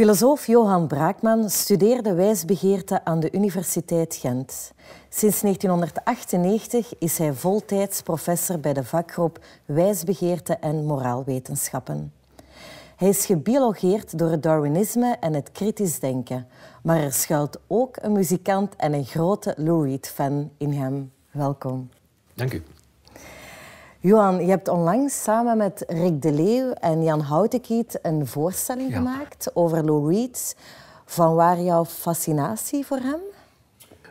Filosoof Johan Braakman studeerde wijsbegeerte aan de Universiteit Gent. Sinds 1998 is hij voltijds professor bij de vakgroep Wijsbegeerte en Moraalwetenschappen. Hij is gebiologeerd door het Darwinisme en het kritisch denken, maar er schuilt ook een muzikant en een grote Lou Reed-fan in hem. Welkom. Dank u. Johan, je hebt onlangs samen met Rick de Leeuw en Jan Houtekiet een voorstelling gemaakt over Lou Reed. Van waar jouw fascinatie voor hem?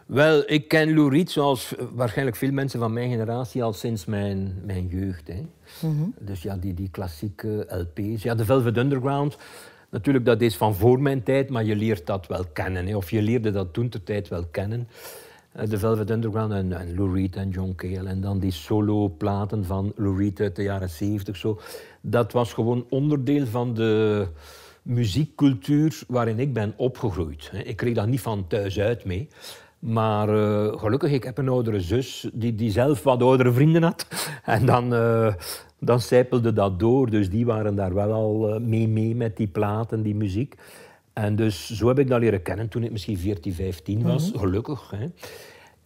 Wel, ik ken Lou Reed zoals waarschijnlijk veel mensen van mijn generatie al sinds mijn, mijn jeugd. Hè. Mhm. Dus ja, die, die klassieke LP's. Ja, de Velvet Underground. Natuurlijk, dat is van voor mijn tijd, maar je leert dat wel kennen. Hè. Of je leerde dat toen ter tijd wel kennen de eh, Velvet Underground en, en Lou Reed en John Cale. En dan die solo-platen van Lou Reed uit de jaren zeventig. Zo. Dat was gewoon onderdeel van de muziekcultuur waarin ik ben opgegroeid. Ik kreeg dat niet van thuis uit mee. Maar eh, gelukkig, ik heb een oudere zus die, die zelf wat oudere vrienden had. En dan, uh, dan zijpelde dat door. Dus die waren daar wel al mee mee met die platen, die muziek. En dus zo heb ik dat leren kennen toen ik misschien 14, 15 was. Mhm. Gelukkig. Hè.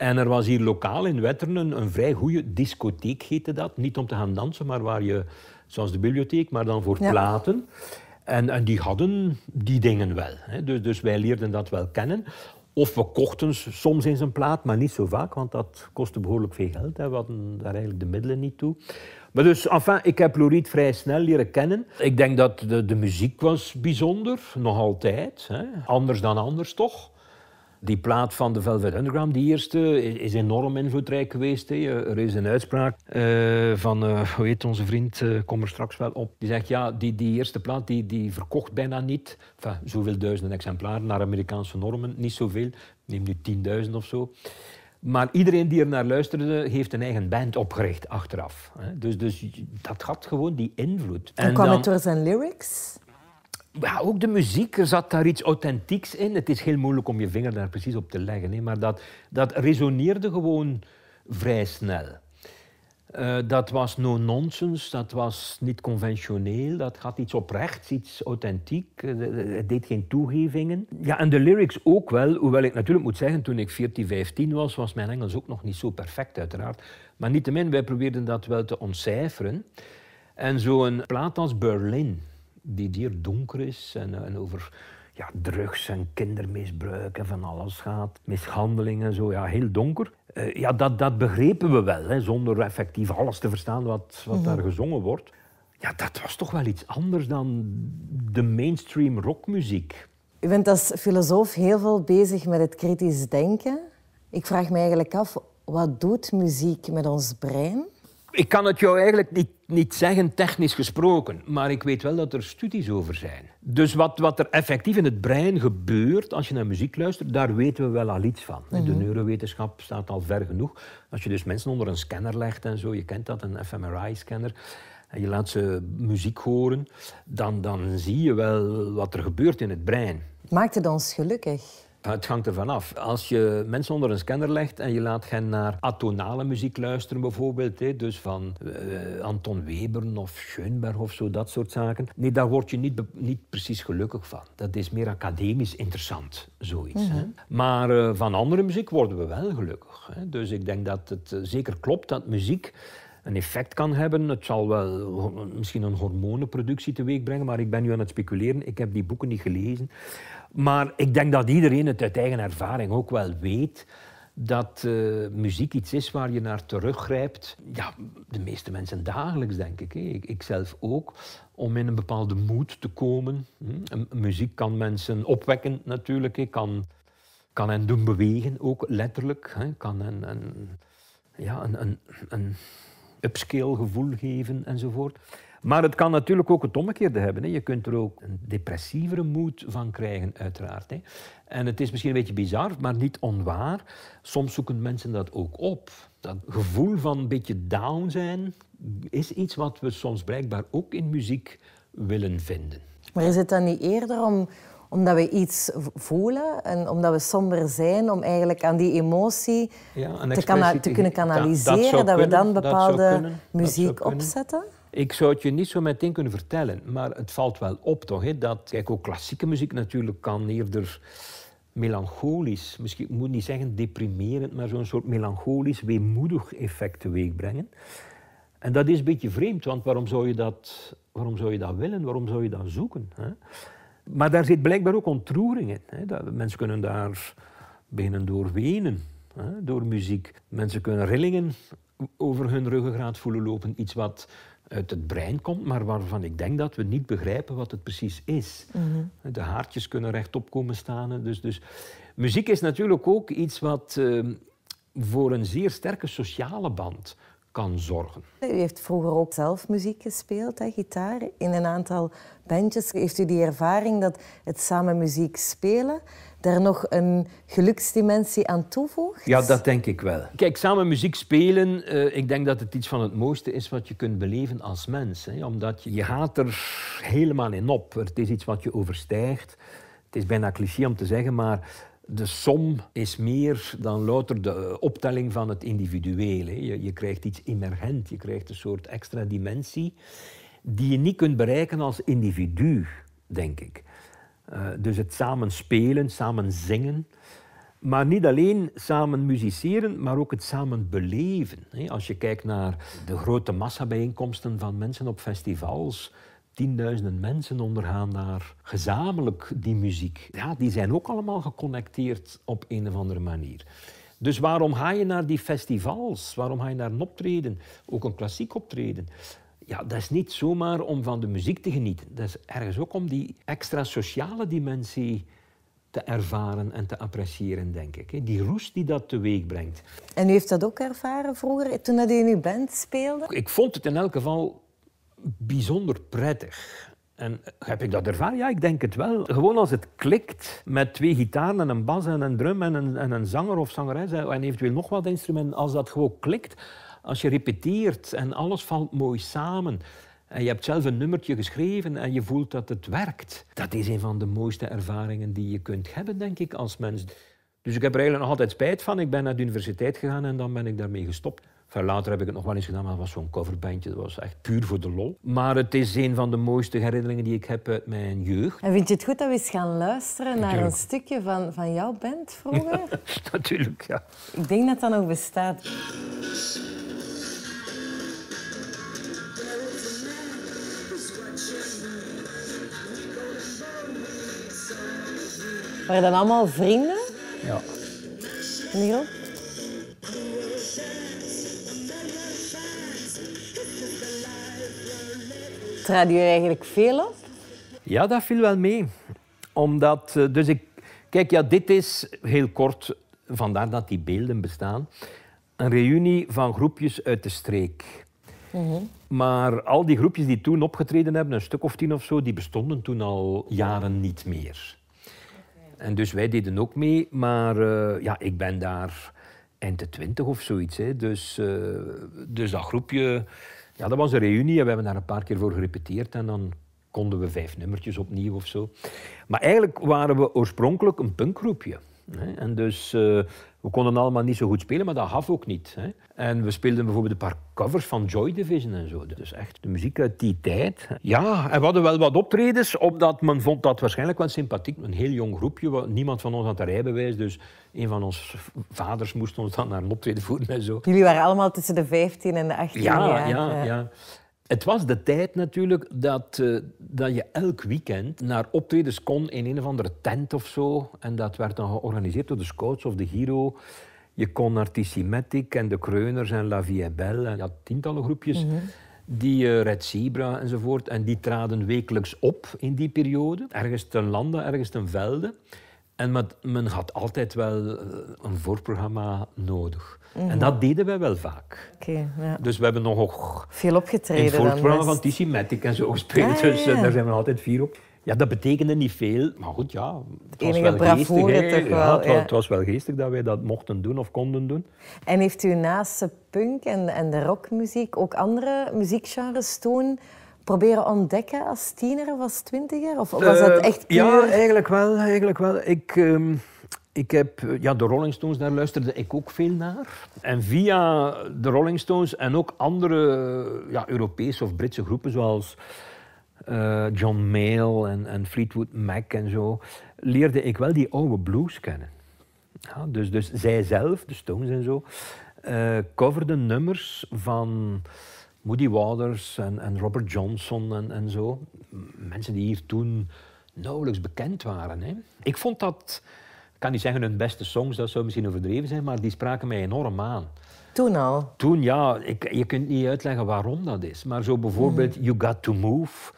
En er was hier lokaal in Wetternen een vrij goede discotheek, heette dat. Niet om te gaan dansen, maar waar je, zoals de bibliotheek, maar dan voor platen. En, en, die hadden die dingen wel. Hè. Dus, dus wij leerden dat wel kennen. Of we kochten soms eens een plaat, maar niet zo vaak, want dat kostte behoorlijk veel geld. Hè. We hadden daar eigenlijk de middelen niet toe. Maar dus, enfin, ik heb Loriet vrij snel leren kennen. Ik denk dat de, de muziek was bijzonder, nog altijd. Hè. Anders dan anders toch die plaat van de Velvet Underground, die eerste, is enorm invloedrijk geweest. Hè. Er is een uitspraak eh, van, eh, hoe heet onze vriend, uh, kom er straks wel op. Die zegt, ja, die, die eerste plaat die, die verkocht bijna niet. Enfin, zoveel duizenden exemplaren naar Amerikaanse normen, niet zoveel. Neem nu 10.000 of zo. Maar iedereen die er naar luisterde, heeft een eigen band opgericht achteraf. Dus, dus dat had gewoon die invloed. En, en kwam dan... het door zijn lyrics? ja, ook de muziek, er zat daar iets authentieks in. Het is heel moeilijk om je vinger daar precies op te leggen, hè, maar dat, dat resoneerde gewoon vrij snel. Eh, dat was no nonsense, dat was niet conventioneel, dat had iets oprechts, iets authentiek. Eh, het deed geen toegevingen. Ja, en de lyrics ook wel, hoewel ik natuurlijk moet zeggen, toen ik 14, 15 was, was mijn Engels ook nog niet zo perfect, uiteraard. Maar niettemin, wij probeerden dat wel te ontcijferen. En zo'n plaat als Berlin, die hier donker is en, eh, en over ja, drugs en kindermisbruik en van alles gaat. Mishandelingen en zo, ja, heel donker. Eh, ja, dat, dat begrepen we wel, hè, zonder effectief alles te verstaan wat, wat daar mhm. gezongen wordt. Ja, dat was toch wel iets anders dan de mainstream rockmuziek. U bent als filosoof heel veel bezig met het kritisch denken. Ik vraag me eigenlijk af, wat doet muziek met ons brein? Ik kan het jou eigenlijk niet niet zeggen technisch gesproken, maar ik weet wel dat er studies over zijn. Dus wat, wat er effectief in het brein gebeurt als je naar muziek luistert, daar weten we wel al iets van. De mhm. neurowetenschap staat al ver genoeg. Als je dus mensen onder een scanner legt en zo, je kent dat, een fMRI-scanner, en je laat ze muziek horen, dan, dan zie je wel wat er gebeurt in het brein. Maakt het ons gelukkig? Het hangt ervan af. Als je mensen onder een scanner legt en je laat hen naar atonale muziek luisteren, bijvoorbeeld, hè, dus van eh, Anton Webern of Schoenberg of zo, dat soort zaken. Nee, daar word je niet, niet precies gelukkig van. Dat is meer academisch interessant, zoiets. hè? Mhm. Maar eh, van andere muziek worden we wel gelukkig. Hè? Dus ik denk dat het eh, zeker klopt dat muziek een effect kan hebben. Het zal wel misschien een hormonenproductie teweeg brengen, maar ik ben nu aan het speculeren. Ik heb die boeken niet gelezen. Maar ik denk dat iedereen het uit eigen ervaring ook wel weet dat eh, muziek iets is waar je naar teruggrijpt. Ja, de meeste mensen dagelijks, denk ik. Hè. Ik, zelf ook. Om in een bepaalde moed te komen. Hm? Muziek kan mensen opwekken, natuurlijk. Kan, kan hen doen bewegen, ook letterlijk. Hè. Kan hen, ja, een, een upscale gevoel geven enzovoort. Maar het kan natuurlijk ook het omgekeerde hebben. Hè. Je kunt er ook een depressievere moed van krijgen, uiteraard. Hè. En het is misschien een beetje bizar, maar niet onwaar. Soms zoeken mensen dat ook op. Dat gevoel van een beetje down zijn is iets wat we soms blijkbaar ook in muziek willen vinden. Maar is het dan niet eerder om omdat we iets voelen en omdat we somber zijn, om eigenlijk aan die emotie ja, te, te, kunnen kanaliseren, dat, we dan bepaalde muziek opzetten? Ik zou het je niet zo meteen kunnen vertellen, maar het valt wel op toch, hè, dat kijk, ook klassieke muziek natuurlijk kan eerder melancholisch, misschien ik moet niet zeggen deprimerend, maar zo'n soort melancholisch, weemoedig effect brengen. En dat is een beetje vreemd, want waarom zou je dat, waarom zou je dat willen? Waarom zou je dat zoeken? Hè? Maar daar zit blijkbaar ook ontroering in. Hè. Dat, mensen kunnen daar beginnen door wenen, hè, door muziek. Mensen kunnen rillingen over hun ruggengraat voelen lopen. Iets wat uit het brein komt, maar waarvan ik denk dat we niet begrijpen wat het precies is. Mhm. De haartjes kunnen rechtop komen staan. Dus, dus muziek is natuurlijk ook iets wat ehm, voor een zeer sterke sociale band kan zorgen. U heeft vroeger ook zelf muziek gespeeld, hè, gitaar. In een aantal bandjes heeft u die ervaring dat het samen muziek spelen daar nog een geluksdimensie aan toevoegt? Ja, dat denk ik wel. Kijk, samen muziek spelen, eh, ik denk dat het iets van het mooiste is wat je kunt beleven als mens. Hè, omdat je, je gaat er helemaal in op. Het is iets wat je overstijgt. Het is bijna cliché om te zeggen, maar de som is meer dan louter de eh, optelling van het individuele. Je, je krijgt iets emergent, je krijgt een soort extra dimensie die je niet kunt bereiken als individu, denk ik. Eh, dus het samenspelen, samen zingen. Maar niet alleen samen muziceren, maar ook het samen beleven. Als je kijkt naar de grote massabijeenkomsten van mensen op festivals, tienduizenden mensen ondergaan daar gezamenlijk die muziek. Ja, die zijn ook allemaal geconnecteerd op een of andere manier. Dus waarom ga je naar die festivals? Waarom ga je naar een optreden? Ook een klassiek optreden. Ja, dat is niet zomaar om van de muziek te genieten. Dat is ergens ook om die extra sociale dimensie te ervaren en te appreciëren, denk ik. Die roes die dat teweeg brengt. En u heeft dat ook ervaren vroeger, toen dat u in uw band speelde? Ik vond het in elk geval bijzonder prettig. En heb ik dat ervaren? Ja, ik denk het wel. Gewoon als het klikt met twee gitaren en een bas en een drum en een, en een zanger of zangeres en eventueel nog wat instrumenten, als dat gewoon klikt, als je repeteert en alles valt mooi samen en je hebt zelf een nummertje geschreven en je voelt dat het werkt, dat is een van de mooiste ervaringen die je kunt hebben, denk ik, als mens. Dus ik heb er eigenlijk nog altijd spijt van. Ik ben naar de universiteit gegaan en dan ben ik daarmee gestopt later heb ik het nog wel eens gedaan, maar dat was zo'n coverbandje. Dat was echt puur voor de lol. Maar het is een van de mooiste herinneringen die ik heb uit mijn jeugd. En vind je het goed dat we eens gaan luisteren naar een stukje van, van jouw band vroeger? Natuurlijk, ja. Ik denk dat dat nog bestaat. Waren dan allemaal vrienden? Ja. In die je eigenlijk veel op? Ja, dat viel wel mee. Omdat, eh, dus ik, kijk, ja, dit is heel kort, vandaar dat die beelden bestaan, een reunie van groepjes uit de streek. Mhm. Maar al die groepjes die toen opgetreden hebben, een stuk of tien of zo, die bestonden toen al jaren niet meer. En dus wij deden ook mee, maar eh, ja, ik ben daar eind de twintig of zoiets. Hè. Dus, eh, dus dat groepje, ja, dat was een reunie en we hebben daar een paar keer voor gerepeteerd. En dan konden we vijf nummertjes opnieuw of zo. Maar eigenlijk waren we oorspronkelijk een punkgroepje. En dus eh, we konden allemaal niet zo goed spelen, maar dat gaf ook niet. Hè. En we speelden bijvoorbeeld een paar covers van Joy Division en zo. Dus echt de muziek uit die tijd. Ja, en we hadden wel wat optredens, omdat men vond dat waarschijnlijk wel sympathiek. Een heel jong groepje, niemand van ons had een rijbewijs, dus een van ons vaders moest ons dan naar een optreden voeren en zo. Jullie waren allemaal tussen de 15 en de 18 ja, jaar. Ja, ja, ja. Het was de tijd natuurlijk dat, eh, dat je elk weekend naar optredens kon in een of andere tent of zo. En dat werd dan georganiseerd door de Scouts of de Giro. Je kon naar en de Kreuners en La Vie Belle. En je had tientallen groepjes. Mhm. Die eh, Red Zebra enzovoort. En die traden wekelijks op in die periode. Ergens ten lande, ergens ten velde. En men had altijd wel eh, een voorprogramma nodig. En mhm. dat deden wij wel vaak. Okay, ja. Dus we hebben nog... Veel opgetreden. In het voortprogramma van en zo gespeeld. Ah, dus eh, daar zijn we altijd vier op. Ja, dat betekende niet veel, maar goed, ja. Het was Enige wel geestig. Toch wel, het, was, wel geestig dat wij dat mochten doen of konden doen. En heeft u naast punk en, en de rockmuziek ook andere muziekgenres toen proberen ontdekken als tiener of als twintiger? Of was dat eh, echt puur... ja, eigenlijk wel. Eigenlijk wel. Ik, ehm, ik heb, eh, ja, de Rolling Stones, daar luisterde ik ook veel naar. En via de Rolling Stones en ook andere ja, Europese of Britse groepen, zoals eh, John Mayall en, en, Fleetwood Mac en zo, leerde ik wel die oude blues kennen. Ja, dus, dus zij zelf, de Stones en zo, uh, coverden nummers van Moody Waters en, en Robert Johnson en, en zo. Mensen die hier toen nauwelijks bekend waren. Hè. Ik vond dat kan niet zeggen hun beste songs, dat zou misschien overdreven zijn, maar die spraken mij enorm aan. Toen al? Toen ja, ik, je kunt niet uitleggen waarom dat is. Maar zo bijvoorbeeld hmm. You Got To Move.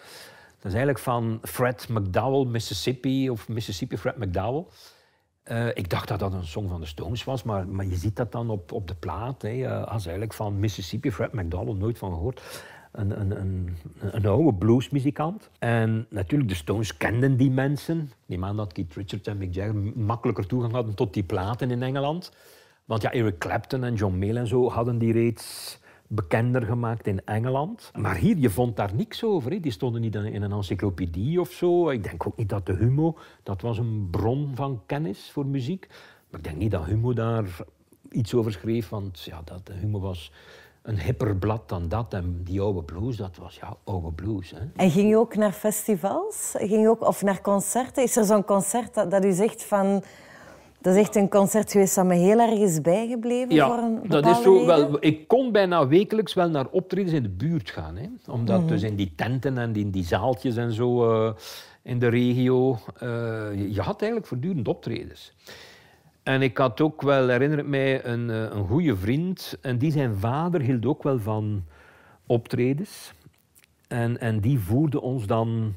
Dat is eigenlijk van Fred McDowell, Mississippi, of Mississippi Fred McDowell. Eh, ik dacht dat dat een song van de Stones was, maar, maar je ziet dat dan op, op de plaat. Hè. Uh, eigenlijk van Mississippi, Fred McDowell, nooit van gehoord een, een, een, een, oude bluesmuzikant. En natuurlijk, de Stones kenden die mensen. Die man dat Keith Richards en Mick Jagger makkelijker toegang hadden tot die platen in Engeland. Want ja, Eric Clapton en John Mayall en zo hadden die reeds bekender gemaakt in Engeland. Maar hier, je vond daar niks over. Die stonden niet in een encyclopedie of zo. Ik denk ook niet dat de Humo, dat was een bron van kennis voor muziek. Maar ik denk niet dat Humo daar iets over schreef, want ja, dat, Humo was een hipper blad dan dat. En die oude blues, dat was ja, oude blues. Hè. En ging je ook naar festivals? Ging je ook, of naar concerten? Is er zo'n concert dat, u zegt van... Dat is echt een concert geweest dat me heel erg is bijgebleven. Ja, voor een dat is zo. Wel, ik kon bijna wekelijks wel naar optredens in de buurt gaan. Hè? Omdat mhm. dus in die tenten en in die zaaltjes en zo eh, in de regio. Eh, je had eigenlijk voortdurend optredens. En ik had ook wel, herinner ik mij, een, eh, een goede vriend. En die zijn vader hield ook wel van optredens. En, en die voerde ons dan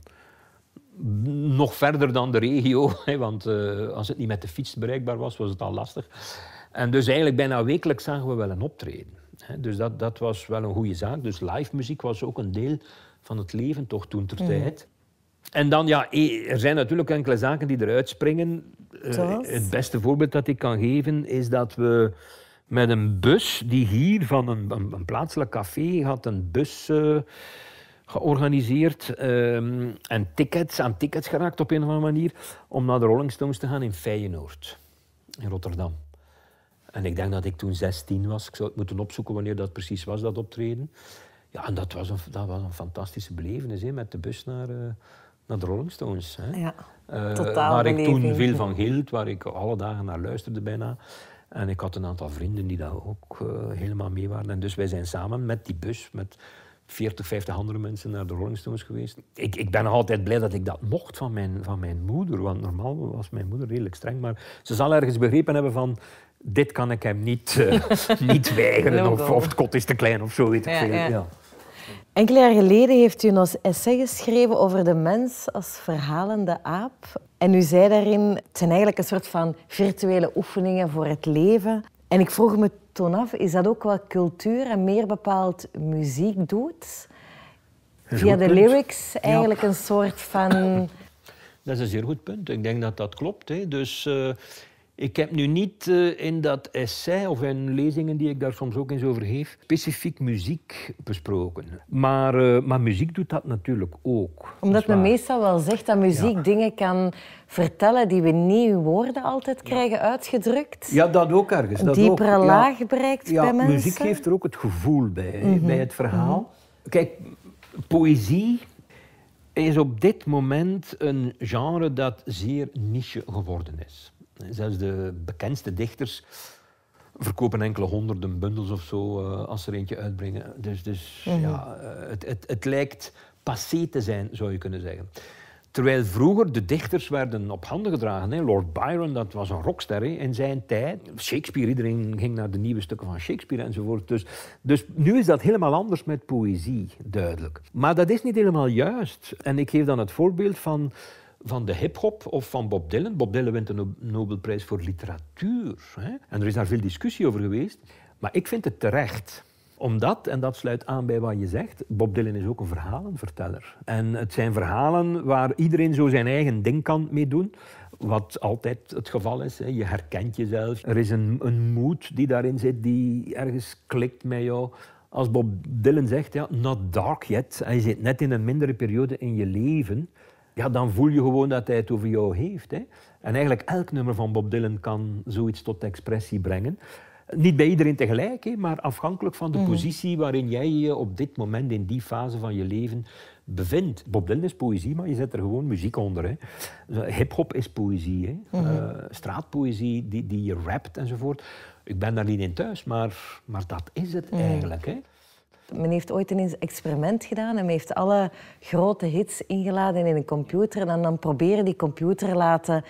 nog verder dan de regio. want eh, als het niet met de fiets bereikbaar was, was het al lastig. En dus eigenlijk bijna wekelijks zagen we wel een optreden. Dus dat, dat was wel een goede zaak. Dus live muziek was ook een deel van het leven toch toen ter mm. tijd. En dan, ja, eh, er zijn natuurlijk enkele zaken die eruit springen eh, het beste voorbeeld dat ik kan geven is dat we met een bus die hier van een, een, plaatselijk café had een bus eh, georganiseerd ehm, en tickets aan tickets geraakt op een of andere manier om naar de Rolling Stones te gaan in Feyenoord in Rotterdam. En ik denk dat ik toen 16 was. Ik zou het moeten opzoeken wanneer dat precies was, dat optreden. Ja, en dat was een, dat was een fantastische belevenis, hè, met de bus naar... Eh, naar de Rolling Stones. Hè. Ja, eh, waar ik toen veel van hield, waar ik alle dagen naar luisterde bijna. En ik had een aantal vrienden die daar ook eh, helemaal mee waren. En dus wij zijn samen met die bus, met 40, 50 andere mensen naar de Rolling Stones geweest. Ik, ik ben nog altijd blij dat ik dat mocht van mijn, van mijn moeder. Want normaal was mijn moeder redelijk streng. Maar ze zal ergens begrepen hebben van... Dit kan ik hem niet, eh, niet weigeren. of, of het kot is te klein of zo, weet ik veel. ja. Enkele jaar geleden heeft u een essay geschreven over de mens als verhalende aap. En u zei daarin, het zijn eigenlijk een soort van virtuele oefeningen voor het leven. En ik vroeg me toen af, is dat ook wat cultuur en meer bepaald muziek doet? Via de lyrics eigenlijk een soort van... Dat is een zeer goed punt. Ik denk dat dat klopt. Hè. Dus eh, ik heb nu niet eh, in dat essay of in lezingen die ik daar soms ook eens over geef, specifiek muziek besproken. Maar, eh, maar muziek doet dat natuurlijk ook. Omdat men meestal wel zegt dat muziek dingen kan vertellen die we niet in woorden altijd krijgen uitgedrukt. Ja, dat ook ergens. Dat diepere ook, laag ja, bereikt bij mensen. Muziek geeft er ook het gevoel bij, mhm. bij het verhaal. Mhm. Kijk, poëzie is op dit moment een genre dat zeer niche geworden is. Zelfs de bekendste dichters verkopen enkele honderden bundels of zo eh, als ze er eentje uitbrengen. Dus, dus mhm. ja, eh, het, het, het lijkt passé te zijn, zou je kunnen zeggen. Terwijl vroeger de dichters werden op handen gedragen. Hè. Lord Byron, dat was een rockster in zijn tijd. Shakespeare, iedereen ging naar de nieuwe stukken van Shakespeare enzovoort. Dus, dus nu is dat helemaal anders met poëzie, duidelijk. Maar dat is niet helemaal juist. En ik geef dan het voorbeeld van van de hip-hop of van Bob Dylan. Bob Dylan wint de Nobelprijs voor literatuur. Hè? En er is daar veel discussie over geweest. Maar ik vind het terecht omdat, en dat sluit aan bij wat je zegt, Bob Dylan is ook een verhalenverteller. En het zijn verhalen waar iedereen zo zijn eigen ding kan mee doen. Wat altijd het geval is. Hè. Je herkent jezelf. Er is een, een moed die daarin zit, die ergens klikt met jou. Als Bob Dylan zegt, ja, not dark yet. Hij zit net in een mindere periode in je leven ja, dan voel je gewoon dat hij het over jou heeft. Hè. En eigenlijk elk nummer van Bob Dylan kan zoiets tot expressie brengen. Niet bij iedereen tegelijk, hè, maar afhankelijk van de mhm. positie waarin jij je op dit moment in die fase van je leven bevindt. Bob Dylan is poëzie, maar je zet er gewoon muziek onder. Hip-hop is poëzie, hè. Mhm. Eh, straatpoëzie die, die je rapt enzovoort. Ik ben daar niet in thuis, maar, maar dat is het eigenlijk. Hè. Men heeft ooit een experiment gedaan en men heeft alle grote hits ingeladen in een computer. En dan proberen die computer laten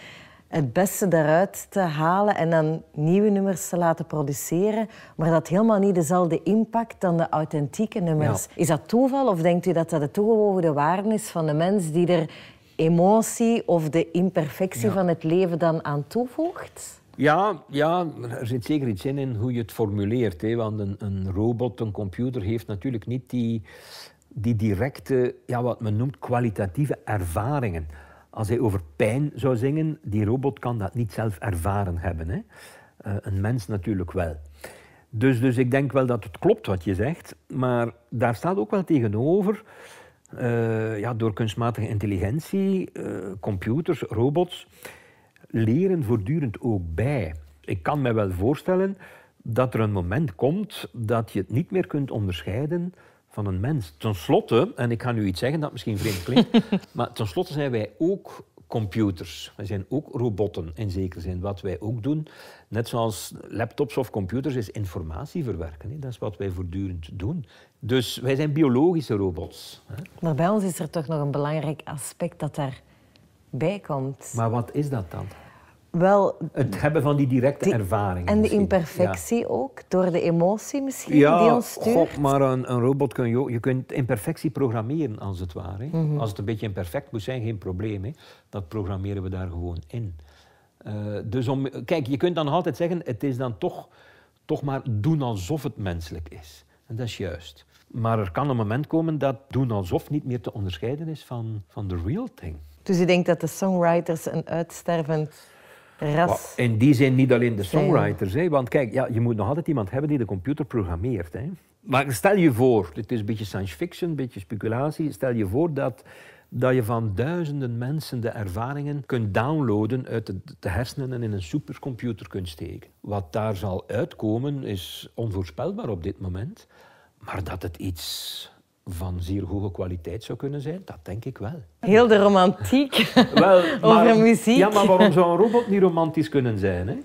het beste daaruit te halen en dan nieuwe nummers te laten produceren, maar dat helemaal niet dezelfde impact dan de authentieke nummers. Is dat toeval of denkt u dat dat de toegevoegde waarde is van de mens die er emotie of de imperfectie van het leven dan aan toevoegt? Ja, ja, er zit zeker iets in in hoe je het formuleert. Hè? Want een, een robot, een computer heeft natuurlijk niet die, die directe, ja, wat men noemt kwalitatieve ervaringen. Als hij over pijn zou zingen, die robot kan dat niet zelf ervaren hebben. Hè? Eh, een mens natuurlijk wel. Dus, dus ik denk wel dat het klopt wat je zegt, maar daar staat ook wel tegenover, eh, ja, door kunstmatige intelligentie, eh, computers, robots, leren voortdurend ook bij. Ik kan me wel voorstellen dat er een moment komt dat je het niet meer kunt onderscheiden van een mens. Ten slotte, en ik ga nu iets zeggen dat misschien vreemd klinkt, maar ten slotte zijn wij ook computers. Wij zijn ook robotten in zekere zin. Wat wij ook doen, net zoals laptops of computers, is informatie verwerken. Dat is wat wij voortdurend doen. Dus wij zijn biologische robots. Maar bij ons is er toch nog een belangrijk aspect dat daar maar wat is dat dan? Wel, het hebben van die directe die, ervaring. En de imperfectie ook, door de emotie misschien die ons stuurt. maar een, een, robot kun je Je kunt imperfectie programmeren, als het ware. Mhm. Als het een beetje imperfect moet zijn, geen probleem. Hè. Dat programmeren we daar gewoon in. Eh, dus om, kijk, je kunt dan altijd zeggen: het is dan toch, toch maar doen alsof het menselijk is. En dat is juist. Maar er kan een moment komen dat doen alsof niet meer te onderscheiden is van, van de real thing. Dus je denkt dat de songwriters een uitstervend ras. in die zin niet alleen de songwriters, hè? want kijk, ja, je moet nog altijd iemand hebben die de computer programmeert. Hè? Maar stel je voor, dit is een beetje science fiction, een beetje speculatie. Stel je voor dat, dat je van duizenden mensen de ervaringen kunt downloaden uit de, de hersenen en in een supercomputer kunt steken. Wat daar zal uitkomen is onvoorspelbaar op dit moment, maar dat het iets van zeer hoge kwaliteit zou kunnen zijn? Dat denk ik wel. Heel de romantiek wel, maar, over muziek. Ja, maar waarom zou een robot niet romantisch kunnen zijn? Hè?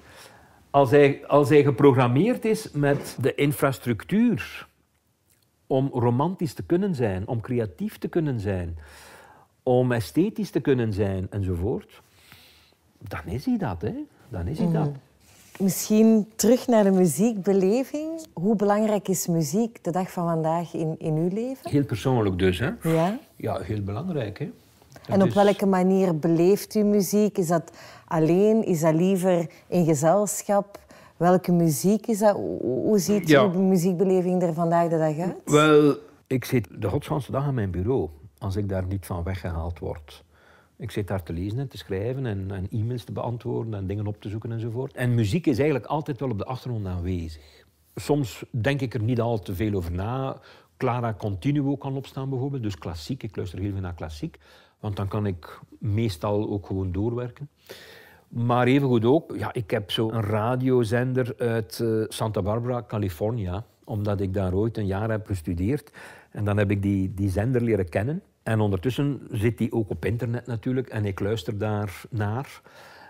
Als, hij, als hij geprogrammeerd is met de infrastructuur om romantisch te kunnen zijn, om creatief te kunnen zijn, om esthetisch te kunnen zijn enzovoort, dan is hij dat. Hè? Dan is hij mhm. dat. Misschien terug naar de muziekbeleving. Hoe belangrijk is muziek de dag van vandaag in, in uw leven? Heel persoonlijk dus, hè? Ja. Ja, heel belangrijk, hè? en op welke manier beleeft u muziek? Is dat alleen? Is dat liever in gezelschap? Welke muziek is dat? Hoe ziet ja. uw muziekbeleving er vandaag de dag uit? Wel, ik zit de godganse dag aan mijn bureau. Als ik daar niet van weggehaald word. Ik zit daar te lezen en te schrijven en, en e-mails te beantwoorden en dingen op te zoeken enzovoort. En muziek is eigenlijk altijd wel op de achtergrond aanwezig. Soms denk ik er niet al te veel over na. Clara Continuo kan opstaan bijvoorbeeld, dus klassiek. Ik luister heel veel naar klassiek, want dan kan ik meestal ook gewoon doorwerken. Maar evengoed ook, ja, ik heb zo'n radiozender uit eh, Santa Barbara, California, omdat ik daar ooit een jaar heb gestudeerd. En dan heb ik die, die zender leren kennen. En ondertussen zit die ook op internet natuurlijk en ik luister daar naar.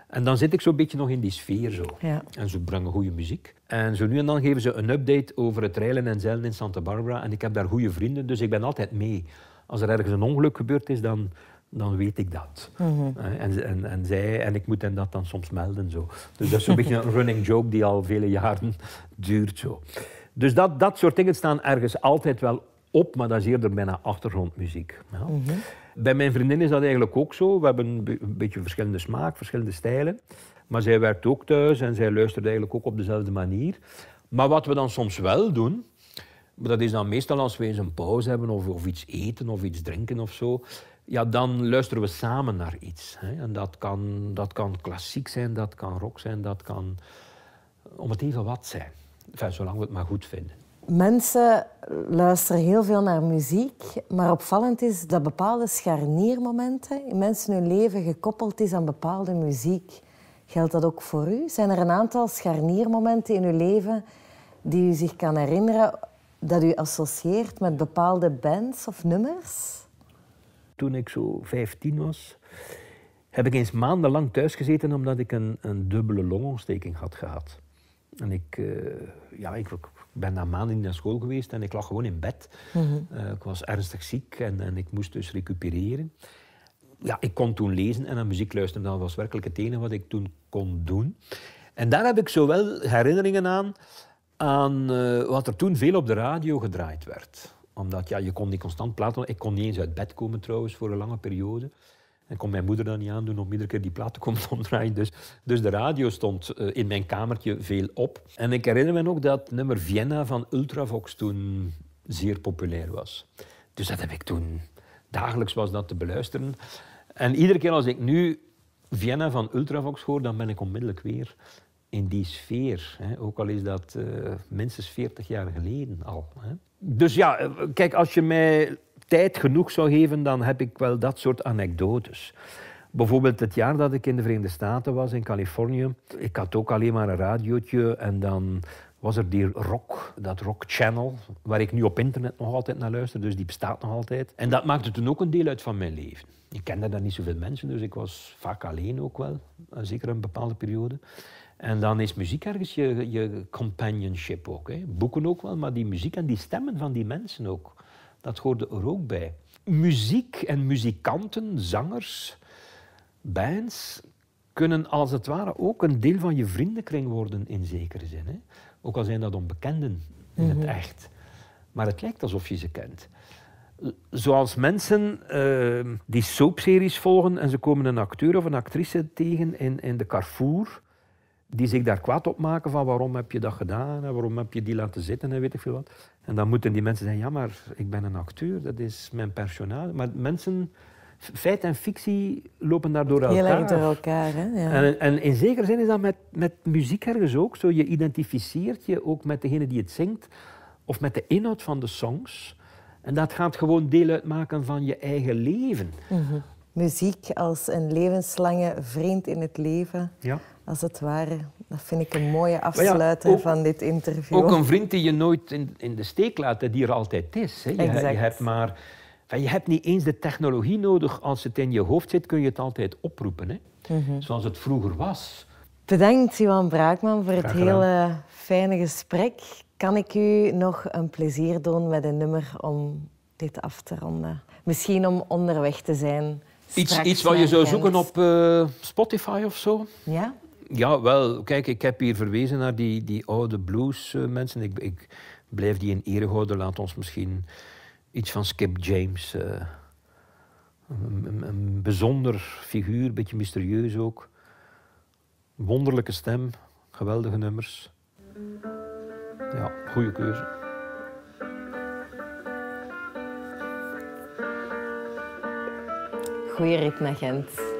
En dan zit ik zo'n beetje nog in die sfeer zo. Ja. En ze brengen goede muziek. En zo nu en dan geven ze een update over het reilen en zeilen in Santa Barbara. En ik heb daar goede vrienden, dus ik ben altijd mee. Als er ergens een ongeluk gebeurd is, dan, dan weet ik dat. Mhm. Eh, en, en, en, zij, en ik moet hen dat dan soms melden. Zo. Dus dat is zo'n beetje een running joke die al vele jaren duurt. Zo. Dus dat, dat soort dingen staan ergens altijd wel op, maar dat is eerder bijna achtergrondmuziek. Ja. Mhm. Bij mijn vriendin is dat eigenlijk ook zo. We hebben een beetje verschillende smaak, verschillende stijlen. Maar zij werkt ook thuis en zij luistert eigenlijk ook op dezelfde manier. Maar wat we dan soms wel doen, dat is dan meestal als we eens een pauze hebben of, of iets eten of iets drinken of zo, ja, dan luisteren we samen naar iets. Hè. En dat kan, dat kan klassiek zijn, dat kan rock zijn, dat kan om het even wat zijn. zolang we het maar goed vinden. Mensen luisteren heel veel naar muziek, maar opvallend is dat bepaalde scharniermomenten in mensen hun leven gekoppeld is aan bepaalde muziek. Geldt dat ook voor u? Zijn er een aantal scharniermomenten in uw leven die u zich kan herinneren dat u associeert met bepaalde bands of nummers? Toen ik zo 15 was, heb ik eens maandenlang thuis gezeten omdat ik een, een dubbele longontsteking had gehad. En ik, eh, ja, ik, ben na maanden niet naar school geweest en ik lag gewoon in bed. Mhm. Eh, ik was ernstig ziek en, en ik moest dus recupereren. Ja, ik kon toen lezen en naar muziek luisteren. Dat was werkelijk het enige wat ik toen kon doen. En daar heb ik zowel herinneringen aan, aan eh, wat er toen veel op de radio gedraaid werd. Omdat ja, je kon niet constant platen. Ik kon niet eens uit bed komen trouwens voor een lange periode. En kon mijn moeder dan niet aandoen om iedere keer die plaat te komen omdraaien. Dus, dus de radio stond eh, in mijn kamertje veel op. En ik herinner me ook dat nummer Vienna van Ultravox toen zeer populair was. Dus dat heb ik toen... Dagelijks was dat te beluisteren. En iedere keer als ik nu Vienna van Ultravox hoor, dan ben ik onmiddellijk weer in die sfeer. Hè. Ook al is dat eh, minstens 40 jaar geleden al. Hè. Dus ja, eh, kijk, als je mij tijd genoeg zou geven, dan heb ik wel dat soort anekdotes. Bijvoorbeeld het jaar dat ik in de Verenigde Staten was, in Californië. Ik had ook alleen maar een radiootje en dan was er die rock, dat rock channel, waar ik nu op internet nog altijd naar luister, dus die bestaat nog altijd. En dat maakte toen ook een deel uit van mijn leven. Ik kende daar niet zoveel mensen, dus ik was vaak alleen ook wel, eh, zeker een bepaalde periode. En dan is muziek ergens je, je companionship ook. Hè. Boeken ook wel, maar die muziek en die stemmen van die mensen ook dat hoorde er ook bij. Muziek en muzikanten, zangers, bands kunnen als het ware ook een deel van je vriendenkring worden in zekere zin. Hè? Ook al zijn dat onbekenden in het mhm. echt. Maar het lijkt alsof je ze kent. Zoals mensen ehm, die soapseries volgen en ze komen een acteur of een actrice tegen in, in de Carrefour die zich daar kwaad op maken van waarom heb je dat gedaan waarom heb je die laten zitten en weet ik veel wat. En dan moeten die mensen zeggen, ja maar ik ben een acteur, dat is mijn personage. Maar mensen, feit en fictie lopen daar door elkaar. Heel erg door elkaar, hè? Ja. En, en, in zekere zin is dat met, met muziek ergens ook zo. Je identificeert je ook met degene die het zingt of met de inhoud van de songs. En dat gaat gewoon deel uitmaken van je eigen leven. Mhm. Muziek als een levenslange vriend in het leven. Ja als het ware. Dat vind ik een mooie afsluiter van dit interview. Ook een vriend die je nooit in, in de steek laat, die er altijd is. Hè. Je, hebt maar... je hebt niet eens de technologie nodig. Als het in je hoofd zit, kun je het altijd oproepen. Hè? Mhm. Zoals het vroeger was. Bedankt, Simon Braakman, voor het hele fijne gesprek. Kan ik u nog een plezier doen met een nummer om dit af te ronden? Misschien om onderweg te zijn. Iets, iets wat je zou zoeken op eh, Spotify of zo? Ja, ja, wel. Kijk, ik heb hier verwezen naar die, die oude blues eh, mensen. ik, ik blijf die in ere houden. Laat ons misschien iets van Skip James. Eh, een, een, bijzonder figuur, een beetje mysterieus ook. Wonderlijke stem, geweldige nummers. Ja, goede keuze. Goeie ritme, Gent.